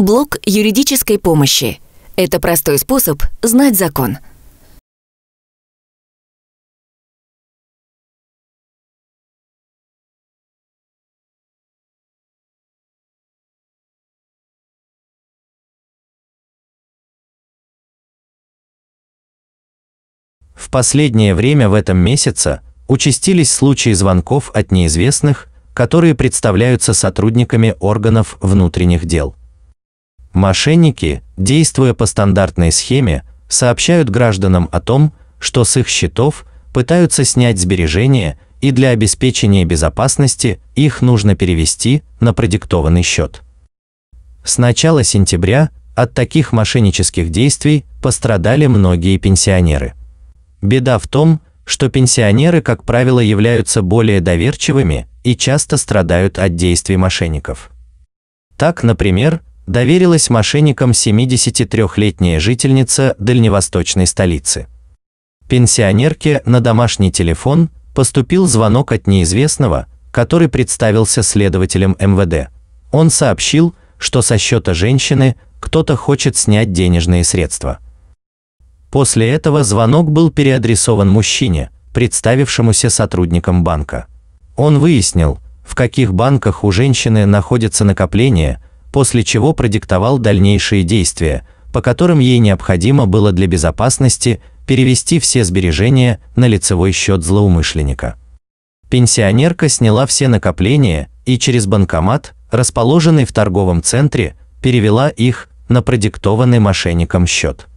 Блок юридической помощи. Это простой способ знать закон. В последнее время в этом месяце участились случаи звонков от неизвестных, которые представляются сотрудниками органов внутренних дел. Мошенники, действуя по стандартной схеме, сообщают гражданам о том, что с их счетов пытаются снять сбережения, и для обеспечения безопасности их нужно перевести на продиктованный счет. С начала сентября от таких мошеннических действий пострадали многие пенсионеры. Беда в том, что пенсионеры, как правило, являются более доверчивыми и часто страдают от действий мошенников. Так, например, доверилась мошенникам 73-летняя жительница дальневосточной столицы. Пенсионерке на домашний телефон поступил звонок от неизвестного, который представился следователем МВД. Он сообщил, что со счета женщины кто-то хочет снять денежные средства. После этого звонок был переадресован мужчине, представившемуся сотрудником банка. Он выяснил, в каких банках у женщины находятся накопления, после чего продиктовал дальнейшие действия, по которым ей необходимо было для безопасности перевести все сбережения на лицевой счет злоумышленника. Пенсионерка сняла все накопления и через банкомат, расположенный в торговом центре, перевела их на продиктованный мошенником счет.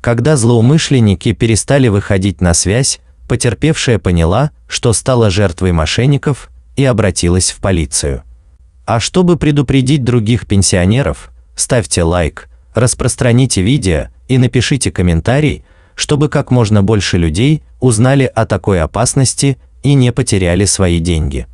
Когда злоумышленники перестали выходить на связь, потерпевшая поняла, что стала жертвой мошенников и обратилась в полицию. А чтобы предупредить других пенсионеров, ставьте лайк, распространите видео и напишите комментарий, чтобы как можно больше людей узнали о такой опасности и не потеряли свои деньги.